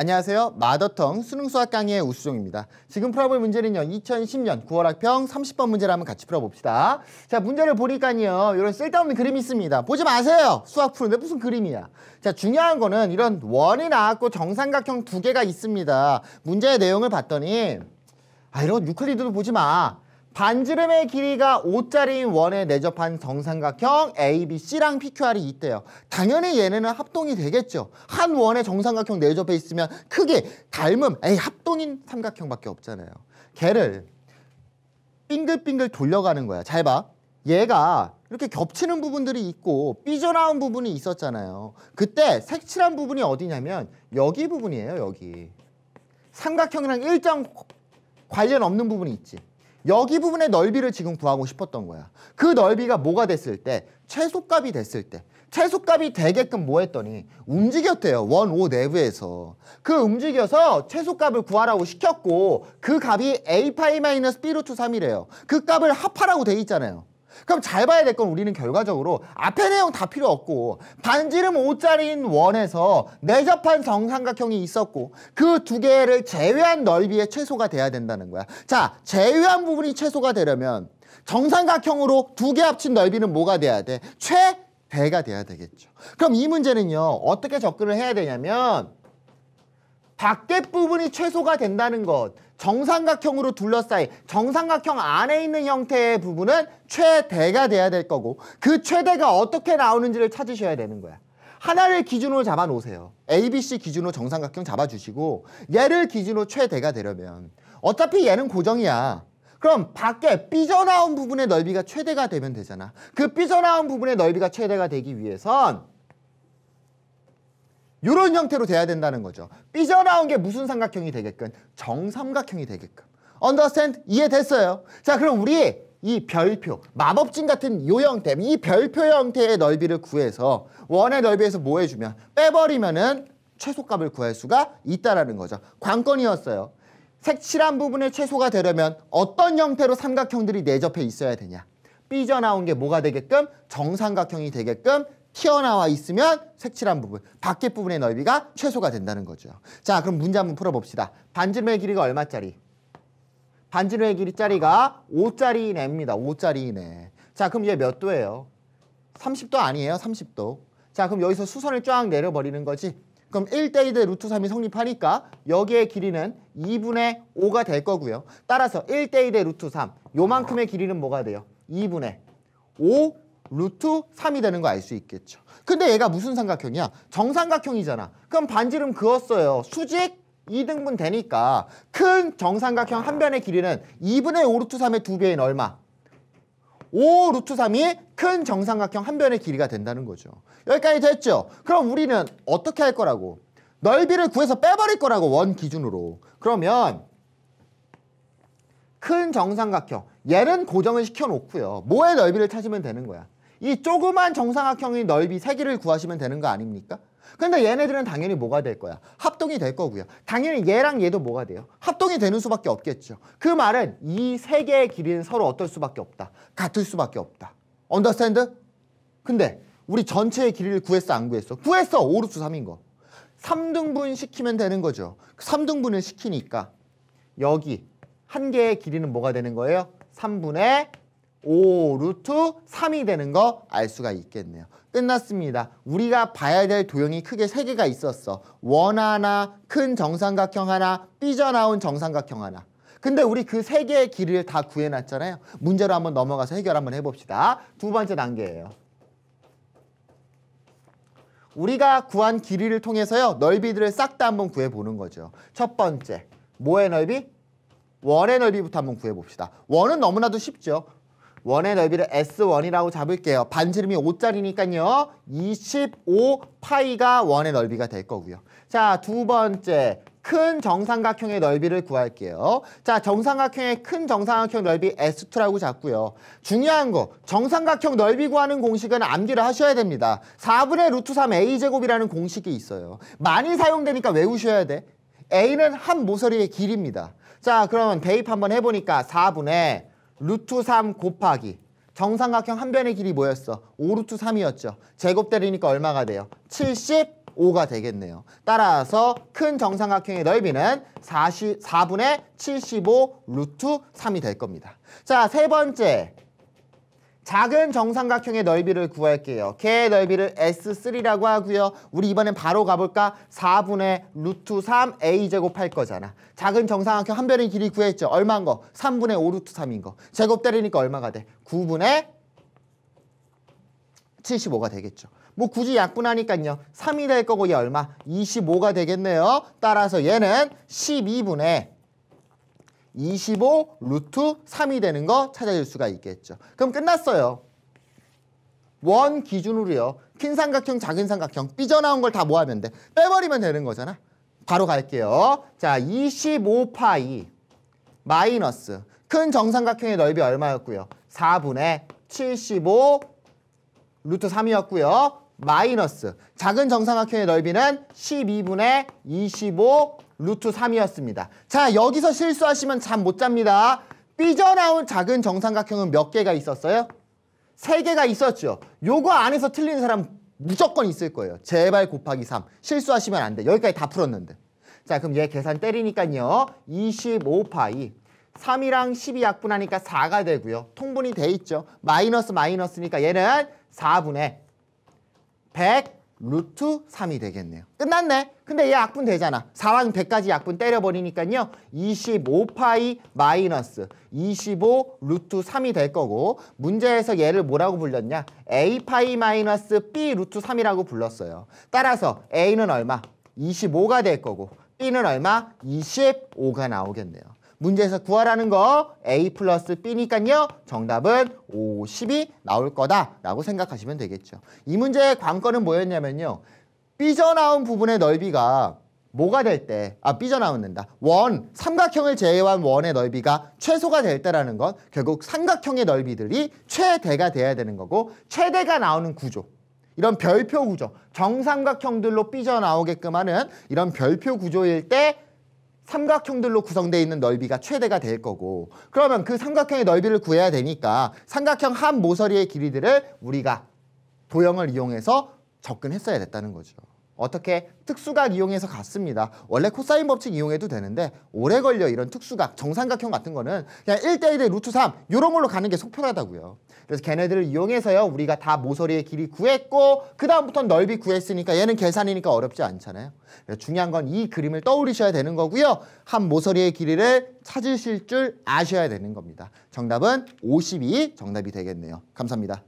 안녕하세요. 마더텅 수능 수학 강의의 우수종입니다. 지금 풀어볼 문제는요. 2010년 9월 학평 30번 문제를 한번 같이 풀어봅시다. 자, 문제를 보니까요. 이런 쓸데없는 그림이 있습니다. 보지 마세요. 수학 푸는데 무슨 그림이야. 자, 중요한 거는 이런 원이 나왔고 정삼각형 두 개가 있습니다. 문제의 내용을 봤더니 아, 이런 유클리드도 보지 마. 반지름의 길이가 o 자리인 원에 내접한 정삼각형 ABC랑 PQR이 있대요. 당연히 얘네는 합동이 되겠죠. 한원에 정삼각형 내접해 있으면 크게 닮음, 에이 합동인 삼각형밖에 없잖아요. 걔를 빙글빙글 돌려가는 거야. 잘 봐. 얘가 이렇게 겹치는 부분들이 있고 삐져나온 부분이 있었잖아요. 그때 색칠한 부분이 어디냐면 여기 부분이에요, 여기. 삼각형이랑 일정 관련 없는 부분이 있지. 여기 부분의 넓이를 지금 구하고 싶었던 거야. 그 넓이가 뭐가 됐을 때? 최소값이 됐을 때. 최소값이 되게끔 뭐 했더니 움직였대요. 원, 오 내부에서. 네 그 움직여서 최소값을 구하라고 시켰고 그 값이 a 파이 마이너스 b로 트 3이래요. 그 값을 합하라고 돼 있잖아요. 그럼 잘 봐야 될 건 우리는 결과적으로 앞에 내용 다 필요 없고 반지름 O짜리인 원에서 내접한 정삼각형이 있었고 그 두 개를 제외한 넓이의 최소가 돼야 된다는 거야. 자, 제외한 부분이 최소가 되려면 정삼각형으로 두 개 합친 넓이는 뭐가 돼야 돼? 최대가 돼야 되겠죠. 그럼 이 문제는요. 어떻게 접근을 해야 되냐면 밖에 부분이 최소가 된다는 것 정삼각형으로 둘러싸인 정삼각형 안에 있는 형태의 부분은 최대가 돼야 될 거고 그 최대가 어떻게 나오는지를 찾으셔야 되는 거야. 하나를 기준으로 잡아 놓으세요. ABC 기준으로 정삼각형 잡아주시고 얘를 기준으로 최대가 되려면 어차피 얘는 고정이야. 그럼 밖에 삐져나온 부분의 넓이가 최대가 되면 되잖아. 그 삐져나온 부분의 넓이가 최대가 되기 위해선 이런 형태로 돼야 된다는 거죠. 삐져나온 게 무슨 삼각형이 되게끔? 정삼각형이 되게끔. 언더스탠드? 이해됐어요. 자, 그럼 우리 이 별표, 마법진 같은 요 형태, 이 별표 형태의 넓이를 구해서 원의 넓이에서 뭐 해주면? 빼버리면은 최소값을 구할 수가 있다라는 거죠. 관건이었어요. 색칠한 부분의 최소가 되려면 어떤 형태로 삼각형들이 내접해 있어야 되냐? 삐져나온 게 뭐가 되게끔? 정삼각형이 되게끔 튀어나와 있으면 색칠한 부분, 밖에 부분의 넓이가 최소가 된다는 거죠. 자, 그럼 문제 한 번 풀어봅시다. 반지름의 길이가 얼마짜리? 반지름의 길이짜리가 5짜리 이내입니다. 5짜리 이내. 자, 그럼 얘 몇 도예요? 30도 아니에요. 30도. 자, 그럼 여기서 수선을 쫙 내려버리는 거지. 그럼 1대2 대 루트 3이 성립하니까 여기의 길이는 2분의 5가 될 거고요. 따라서 1대2 대 루트 3, 요만큼의 길이는 뭐가 돼요? 2분의 5 루트 3이 되는 거 알 수 있겠죠. 근데 얘가 무슨 삼각형이야? 정삼각형이잖아. 그럼 반지름 그었어요. 수직 2등분 되니까 큰 정삼각형 한 변의 길이는 2분의 5 루트 3의 두배인 얼마? 5 루트 3이 큰 정삼각형 한 변의 길이가 된다는 거죠. 여기까지 됐죠? 그럼 우리는 어떻게 할 거라고? 넓이를 구해서 빼버릴 거라고 원 기준으로. 그러면 큰 정삼각형 얘는 고정을 시켜놓고요. 뭐의 넓이를 찾으면 되는 거야. 이 조그만 정상각형의 넓이 세개를 구하시면 되는 거 아닙니까? 근데 그러니까 얘네들은 당연히 뭐가 될 거야? 합동이 될 거고요. 당연히 얘랑 얘도 뭐가 돼요? 합동이 되는 수밖에 없겠죠. 그 말은 이 세 개의 길이는 서로 어떨 수밖에 없다. 같을 수밖에 없다. 언더스탠드? 근데 우리 전체의 길이를 구했어 안 구했어? 구했어. 오르수삼인 거. 삼등분 시키면 되는 거죠. 삼등분을 시키니까 여기 한 개의 길이는 뭐가 되는 거예요? 삼분의 5 루트 3이 되는 거 알 수가 있겠네요. 끝났습니다. 우리가 봐야 될 도형이 크게 세개가 있었어. 원 하나, 큰 정삼각형 하나, 삐져나온 정삼각형 하나. 근데 우리 그 세 개의 길이를다 구해놨잖아요. 문제로 한번 넘어가서 해결 한번 해봅시다. 두 번째 단계예요. 우리가 구한 길이를 통해서요. 넓이들을 싹 다 한번 구해보는 거죠. 첫 번째, 뭐의 넓이? 원의 넓이부터 한번 구해봅시다. 원은 너무나도 쉽죠. 원의 넓이를 S1이라고 잡을게요. 반지름이 5짜리니까요. 25파이가 원의 넓이가 될 거고요. 자, 두 번째. 큰 정삼각형의 넓이를 구할게요. 자, 정삼각형의 큰 정삼각형 넓이 S2라고 잡고요. 중요한 거, 정삼각형 넓이 구하는 공식은 암기를 하셔야 됩니다. 4분의 루트 3 A제곱이라는 공식이 있어요. 많이 사용되니까 외우셔야 돼. A는 한 모서리의 길입니다. 자, 그러면 대입 한번 해보니까 4분의 루트 3 곱하기 정삼각형 한 변의 길이 뭐였어? 5루트 3이었죠. 제곱 때리니까 얼마가 돼요? 75가 되겠네요. 따라서 큰 정삼각형의 넓이는 44분의 75 루트 3이 될 겁니다. 자, 세 번째 작은 정삼각형의 넓이를 구할게요. 걔의 넓이를 S3라고 하고요. 우리 이번엔 바로 가볼까? 4분의 루트 3a 제곱할 거잖아. 작은 정삼각형 한 변의 길이 구했죠. 얼마인 거? 3분의 5 루트 3인 거. 제곱 때리니까 얼마가 돼? 9분의 75가 되겠죠. 뭐 굳이 약분하니까요. 3이 될 거고 얘 얼마? 25가 되겠네요. 따라서 얘는 12분의 25 루트 3이 되는 거 찾아줄 수가 있겠죠. 그럼 끝났어요. 원 기준으로요. 큰 삼각형, 작은 삼각형, 삐져나온 걸 다 모아면 돼. 빼버리면 되는 거잖아. 바로 갈게요. 자, 25파이 마이너스 큰 정삼각형의 넓이 얼마였고요? 4분의 75 루트 3이었고요. 마이너스 작은 정삼각형의 넓이는 12분의 25 루트 3이었습니다. 자, 여기서 실수하시면 잠 못 잡니다. 삐져나온 작은 정삼각형은 몇 개가 있었어요? 세 개가 있었죠. 요거 안에서 틀린 사람 무조건 있을 거예요. 제발 곱하기 3. 실수하시면 안 돼. 여기까지 다 풀었는데. 자, 그럼 얘 계산 때리니까요. 25파이. 3이랑 12 약분하니까 4가 되고요. 통분이 돼 있죠. 마이너스 마이너스니까 얘는 4분의 100 루트 3이 되겠네요. 끝났네. 근데 얘 약분 되잖아. 4왕 100까지 약분 때려버리니까요. 25파이 마이너스 25 루트 3이 될 거고 문제에서 얘를 뭐라고 불렸냐? A파이 마이너스 B 루트 3이라고 불렀어요. 따라서 A는 얼마? 25가 될 거고 B는 얼마? 25가 나오겠네요. 문제에서 구하라는 거 A 플러스 B니까요. 정답은 50이 나올 거다라고 생각하시면 되겠죠. 이 문제의 관건은 뭐였냐면요. 삐져나온 부분의 넓이가 뭐가 될 때, 아, 삐져나온다. 원, 삼각형을 제외한 원의 넓이가 최소가 될 때라는 건 결국 삼각형의 넓이들이 최대가 돼야 되는 거고 최대가 나오는 구조. 이런 별표 구조, 정삼각형들로 삐져나오게끔 하는 이런 별표 구조일 때 삼각형들로 구성되어 있는 넓이가 최대가 될 거고 그러면 그 삼각형의 넓이를 구해야 되니까 삼각형 한 모서리의 길이들을 우리가 도형을 이용해서 접근했어야 됐다는 거죠. 어떻게 특수각 이용해서 갔습니다. 원래 코사인 법칙 이용해도 되는데 오래 걸려 이런 특수각, 정삼각형 같은 거는 그냥 일 대일의 루트 삼 이런 걸로 가는 게 속편하다고요. 그래서 걔네들을 이용해서요 우리가 다 모서리의 길이 구했고 그 다음부터 넓이 구했으니까 얘는 계산이니까 어렵지 않잖아요. 중요한 건 이 그림을 떠올리셔야 되는 거고요. 한 모서리의 길이를 찾으실 줄 아셔야 되는 겁니다. 정답은 52 정답이 되겠네요. 감사합니다.